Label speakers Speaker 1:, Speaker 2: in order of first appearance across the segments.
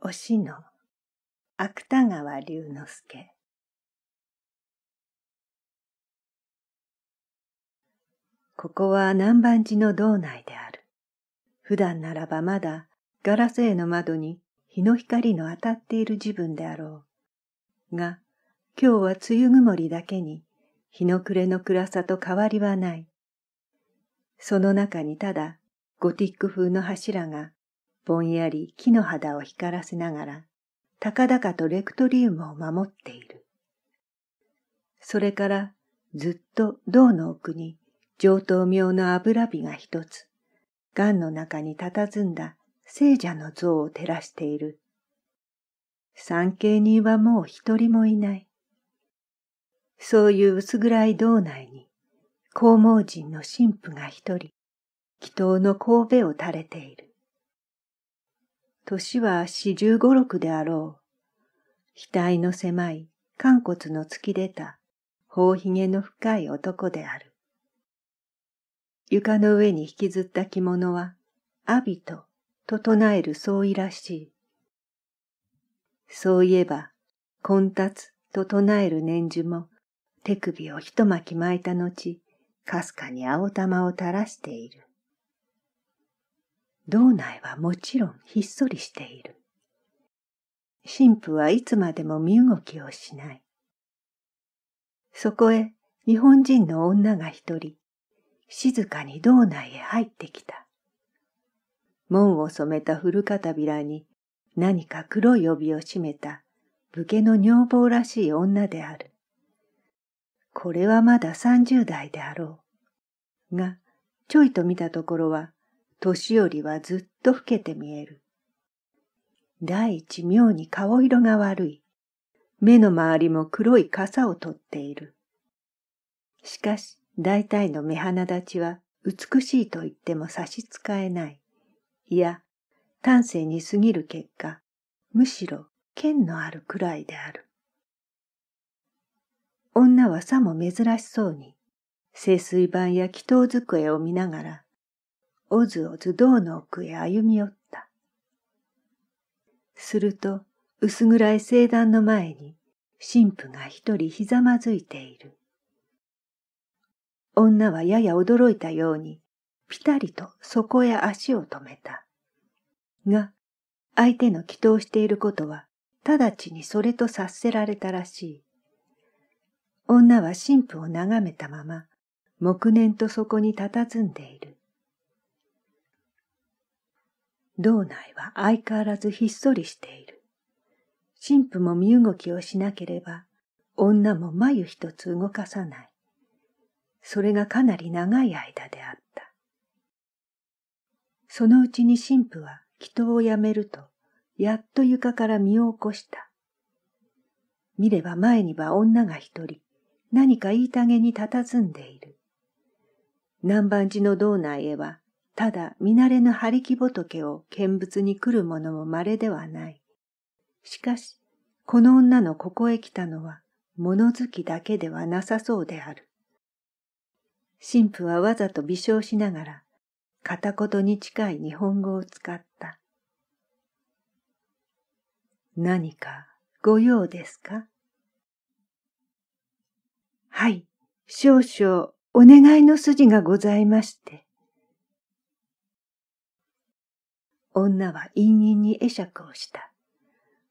Speaker 1: おしの芥川龍之介ここは南蛮寺の道内である。普段ならばまだガラス絵の窓に日の光の当たっている自分であろう。が、今日は梅雨曇りだけに日の暮れの暗さと変わりはない。その中にただゴティック風の柱がぼんやり木の肌を光らせながら、高々とレクトリウムを守っている。それからずっと銅の奥に上等妙の油火が一つ、岩の中に佇んだ聖者の像を照らしている。産経人はもう一人もいない。そういう薄暗い道内に、公毛人の神父が一人、祈祷の神戸を垂れている。年は四十五六であろう。額の狭い、肝骨の突き出た、頬げの深い男である。床の上に引きずった着物は、アビと唱える相違らしい。そういえば、混達と唱える年樹も、手首を一巻巻いた後、かすかに青玉を垂らしている。道内はもちろんひっそりしている。神父はいつまでも身動きをしない。そこへ日本人の女が一人、静かに道内へ入ってきた。門を染めた古片びらに何か黒い帯を締めた武家の女房らしい女である。これはまだ三十代であろう。が、ちょいと見たところは年よりはずっと老けて見える。第一妙に顔色が悪い。目の周りも黒い傘を取っている。しかし、大体の目鼻立ちは美しいと言っても差し支えない。いや、丹精に過ぎる結果、むしろ剣のあるくらいである。女はさも珍しそうに、清水板や祈祷机を見ながら、おずおず道の奥へ歩み寄った。すると、薄暗い聖壇の前に、神父が一人ひざまずいている。女はやや驚いたように、ぴたりとそこへ足を止めた。が、相手の祈祷していることは、直ちにそれと察せられたらしい。女は神父を眺めたまま、黙念とそこに佇んでいる。道内は相変わらずひっそりしている。神父も身動きをしなければ、女も眉一つ動かさない。それがかなり長い間であった。そのうちに神父は祈祷をやめると、やっと床から身を起こした。見れば前には女が一人、何か言いたげに佇んでいる。南蛮寺の道内へはただ見慣れぬ張り木仏を見物に来る者も稀ではない。しかし、この女のここへ来たのは物好きだけではなさそうである。神父はわざと微笑しながら、片言に近い日本語を使った。何かご用ですかはい、少々お願いの筋がございまして。女は陰人に会釈をした。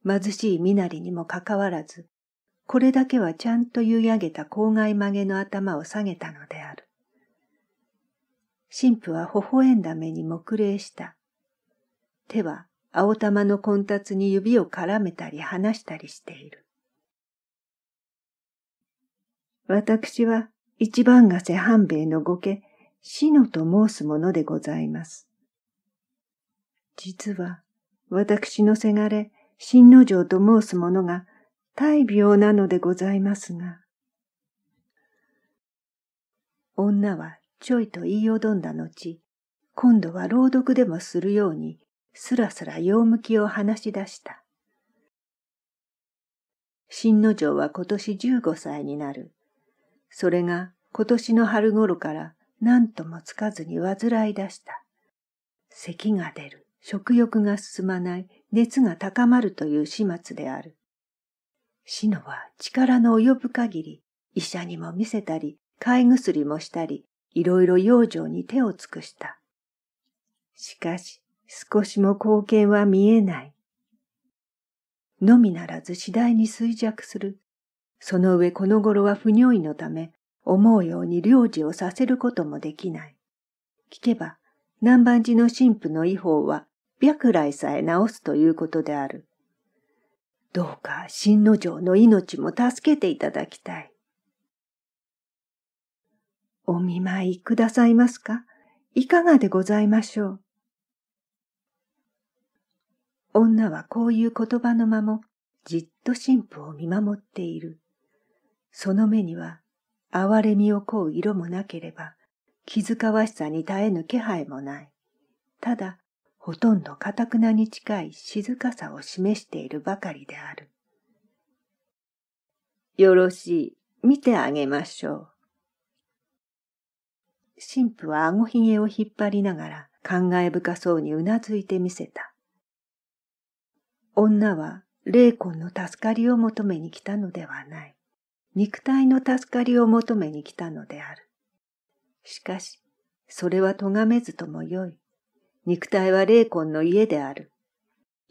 Speaker 1: 貧しい身なりにもかかわらず、これだけはちゃんと言い上げた郊外曲げの頭を下げたのである。神父は微笑んだ目に目礼した。手は青玉の混達に指を絡めたり離したりしている。私は一番がせ半兵衛のご家、死のと申すものでございます。実は、私のせがれ、新之丞と申す者が、大病なのでございますが。女はちょいと言いよどんだ後、今度は朗読でもするように、すらすら用向きを話し出した。新之丞は今年15歳になる。それが今年の春頃から何ともつかずに患い出した。咳が出る。食欲が進まない、熱が高まるという始末である。死のは力の及ぶ限り、医者にも見せたり、買い薬もしたり、いろいろ養生に手を尽くした。しかし、少しも貢献は見えない。のみならず次第に衰弱する。その上この頃は不尿意のため、思うように領事をさせることもできない。聞けば、南蛮寺の神父の違法は、百来さえ治すということである。どうか新之丞の命も助けていただきたい。お見舞いくださいますかいかがでございましょう。女はこういう言葉の間もじっと神父を見守っている。その目には哀れみをこう色もなければ気遣わしさに耐えぬ気配もない。ただほとんどかたくなに近い静かさを示しているばかりである。よろしい、見てあげましょう。神父はあごひげを引っ張りながら感慨深そうにうなずいてみせた。女は霊魂の助かりを求めに来たのではない。肉体の助かりを求めに来たのである。しかし、それは咎めずともよい。肉体は霊魂の家である。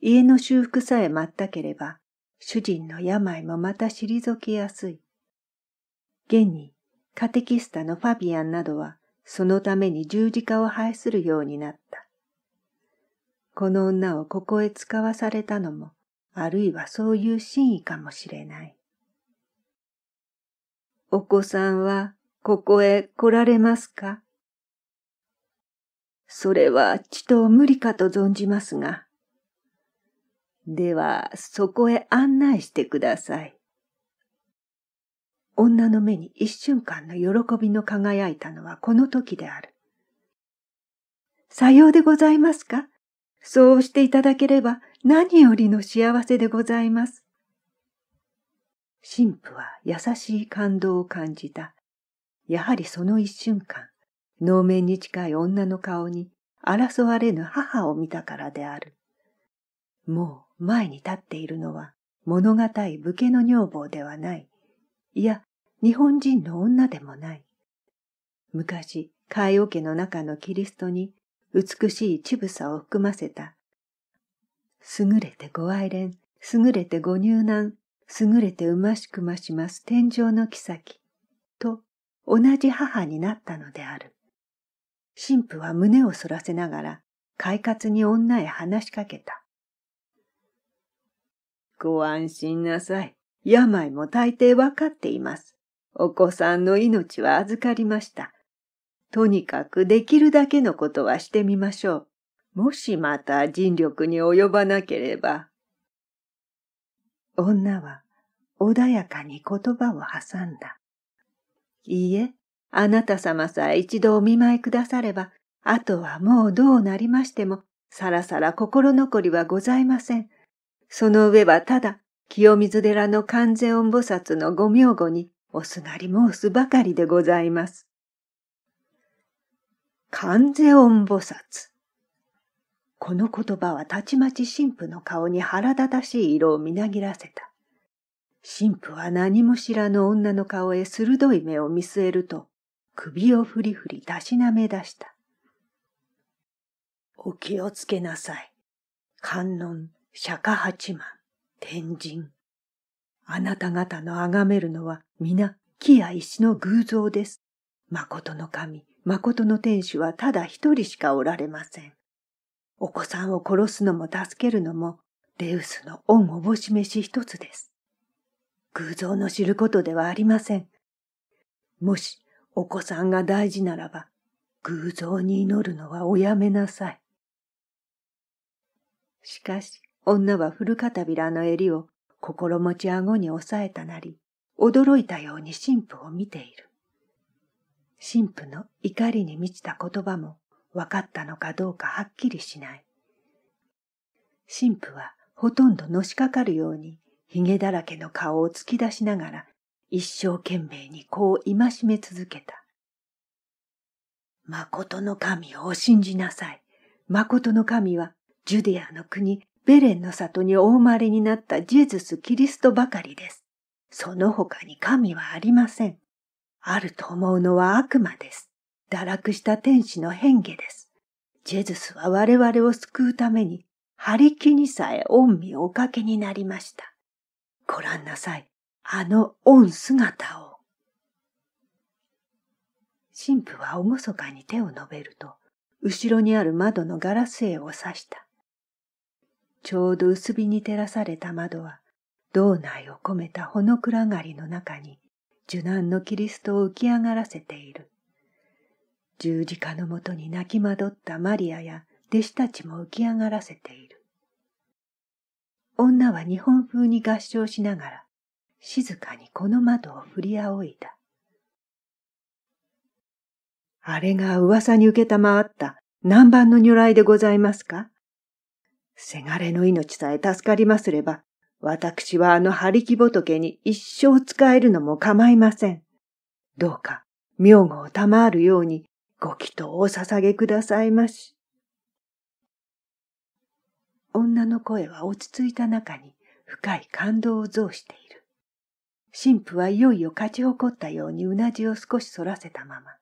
Speaker 1: 家の修復さえ待ったければ、主人の病もまた退きやすい。現に、カテキスタのファビアンなどは、そのために十字架を排するようになった。この女をここへ使わされたのも、あるいはそういう真意かもしれない。お子さんはここへ来られますかそれはちと無理かと存じますが。では、そこへ案内してください。女の目に一瞬間の喜びの輝いたのはこの時である。さようでございますかそうしていただければ何よりの幸せでございます。神父は優しい感動を感じた。やはりその一瞬間、能面に近い女の顔に争われぬ母を見たからである。もう前に立っているのは物語武家の女房ではない。いや、日本人の女でもない。昔、海王家の中のキリストに美しい乳房を含ませた。優れてご愛恋、優れてご入難、優れてうましくまします天上の妃と同じ母になったのである。神父は胸を反らせながら、快活に女へ話しかけた。ご安心なさい。病も大抵わかっています。お子さんの命は預かりました。とにかくできるだけのことはしてみましょう。もしまた尽力に及ばなければ。女は穏やかに言葉を挟んだ。いいえ、あなた様さえ一度お見舞いくだされば、あとはもうどうなりましても、さらさら心残りはございません。その上はただ、清水寺の完全音菩薩のご名護におすがり申すばかりでございます。完全音菩薩。この言葉はたちまち神父の顔に腹立たしい色をみなぎらせた。神父は何も知らぬ女の顔へ鋭い目を見据えると、首をふりふりたしなめ出した。お気をつけなさい。観音、釈迦八幡、天神。あなた方のあがめるのは皆木や石の偶像です。誠の神、誠の天使はただ一人しかおられません。お子さんを殺すのも助けるのも、デウスの恩おぼしめし一つです。偶像の知ることではありません。もしお子さんが大事ならば、偶像に祈るのはおやめなさい。しかし、女は古片びらの襟を心持ち顎に押さえたなり、驚いたように神父を見ている。神父の怒りに満ちた言葉も分かったのかどうかはっきりしない。神父はほとんどのしかかるように、髭だらけの顔を突き出しながら一生懸命にこう戒め続けた。誠の神を信じなさい。誠の神はジュディアの国ベレンの里にお生まれになったジェズス・キリストばかりです。その他に神はありません。あると思うのは悪魔です。堕落した天使の変化です。ジェズスは我々を救うために、張り気にさえ恩味をおかけになりました。ご覧なさい。あの御姿を。神父は厳かに手を伸べると、後ろにある窓のガラス絵を刺した。ちょうど薄日に照らされた窓は、道内を込めたほの暗がりの中に、受難のキリストを浮き上がらせている。十字架のもとに泣き惑ったマリアや弟子たちも浮き上がらせている。女は日本風に合唱しながら、静かにこの窓を振り仰いだ。あれが噂に受けたまわった南蛮の如来でございますかせがれの命さえ助かりますれば、私はあの張り木仏に一生使えるのも構いません。どうか、妙護を賜るように、ご祈祷を捧げくださいまし。女の声は落ち着いた中に深い感動を増している。神父はいよいよ勝ち誇ったようにうなじを少し反らせたまま、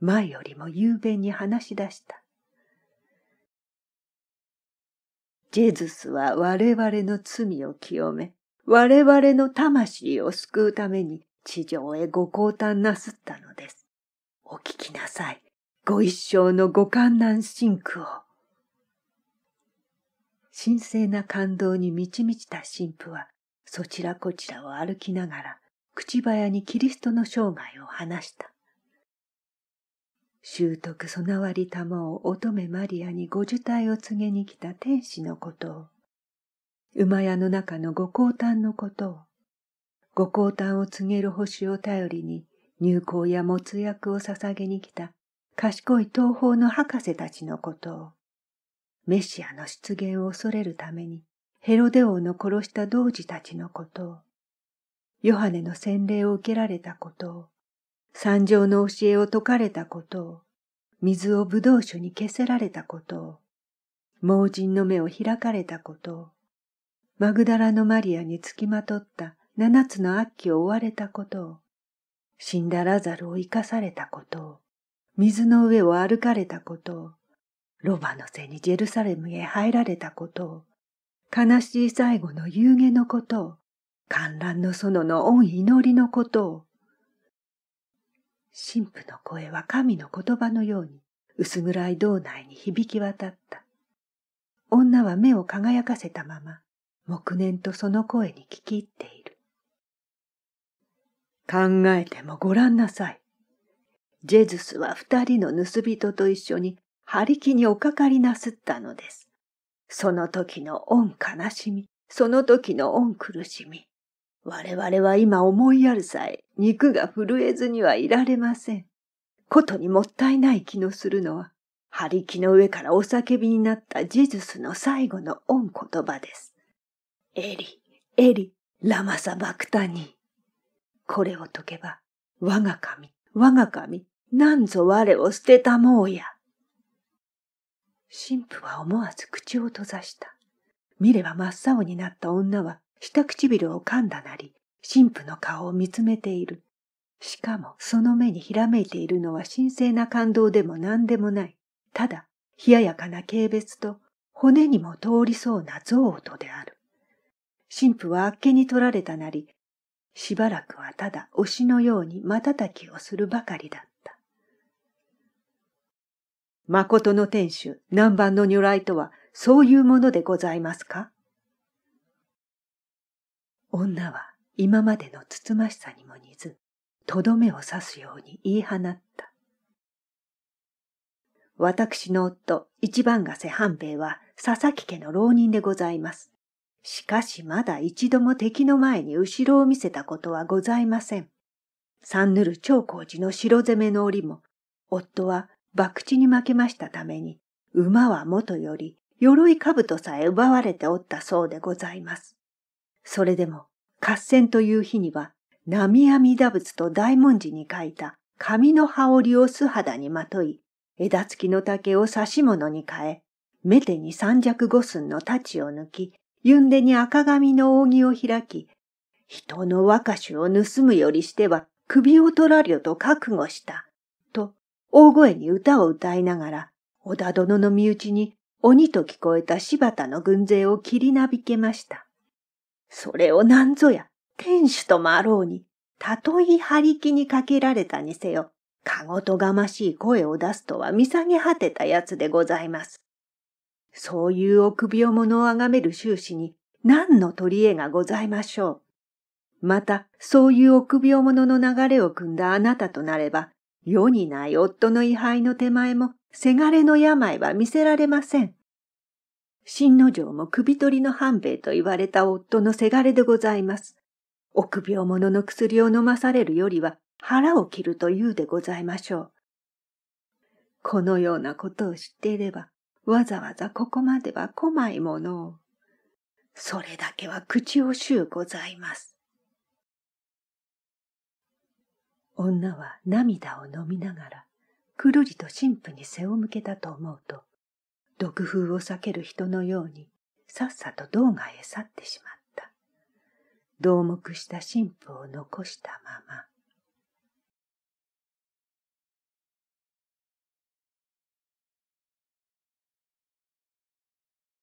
Speaker 1: 前よりも雄弁に話し出した。ジェズスは我々の罪を清め、我々の魂を救うために地上へご降誕なすったのです。お聞きなさい。ご一生のご観覧神苦を。神聖な感動に満ち満ちた神父は、そちらこちらを歩きながら、口早にキリストの生涯を話した。習得備わりたまを乙女マリアにご受胎を告げに来た天使のことを、馬屋の中のご降誕のことを、ご降誕を告げる星を頼りに入港や没薬を捧げに来た賢い東方の博士たちのことを、メシアの出現を恐れるためにヘロデ王の殺した同時たちのこと、ヨハネの洗礼を受けられたこと、三条の教えを説かれたこと、水を武道酒に消せられたこと、盲人の目を開かれたこと、マグダラのマリアにつきまとった七つの悪鬼を追われたこと、死んだラザルを生かされたこと、水の上を歩かれたこと、ロバの背にジェルサレムへ入られたこと、悲しい最後の夕げのことを、観覧の園の恩祈りのことを。神父の声は神の言葉のように薄暗い道内に響き渡った。女は目を輝かせたまま、黙念とその声に聞き入っている。考えてもごらんなさい。ジェズスは二人の盗人と一緒に張り木におかかりなすったのです。その時の恩悲しみ、その時の恩苦しみ。我々は今思いやるさえ、肉が震えずにはいられません。ことにもったいない気のするのは、張り木の上からお叫びになったジズスの最後の恩言葉です。エリ、エリ、ラマサバクタニこれを解けば、我が神、我が神、なんぞ我を捨てたもうや。神父は思わず口を閉ざした。見れば真っ青になった女は下唇を噛んだなり、神父の顔を見つめている。しかもその目にひらめいているのは神聖な感動でも何でもない。ただ、冷ややかな軽蔑と骨にも通りそうな憎悪である。神父はあっけに取られたなり、しばらくはただ推しのように瞬きをするばかりだっ誠の天主、南蛮の如来とは、そういうものでございますか女は今までのつつましさにも似ず、とどめを刺すように言い放った。私の夫、一番がせ半兵衛は、佐々木家の浪人でございます。しかしまだ一度も敵の前に後ろを見せたことはございません。三ぬる長光寺の城攻めの折も、夫は博打に負けましたために、馬はもとより、鎧兜さえ奪われておったそうでございます。それでも、合戦という日には、波阿弥陀仏と大文字に書いた紙の羽織を素肌にまとい、枝付きの竹を刺し物に変え、目手に三尺五寸の太刀を抜き、ゆんでに赤髪の扇を開き、人の若手を盗むよりしては首を取られよと覚悟した。大声に歌を歌いながら、織田殿の身内に鬼と聞こえた柴田の軍勢を切りなびけました。それをなんぞや、天守ともあろうに、たとえ張り気にかけられたにせよ、かごとがましい声を出すとは見下げ果てたやつでございます。そういう臆病者をあがめる終始に何の取り柄がございましょう。また、そういう臆病者の流れを組んだあなたとなれば、世にない夫の位牌の手前も、せがれの病は見せられません。新之丞も首取りの半兵衛と言われた夫のせがれでございます。臆病者の薬を飲まされるよりは腹を切るというでございましょう。このようなことを知っていれば、わざわざここまでは来まいものを。それだけは口惜しゅうございます。女は涙を飲みながら、くるりと神父に背を向けたと思うと、毒風を避ける人のように、さっさと道外へ去ってしまった。同目した神父を残したまま。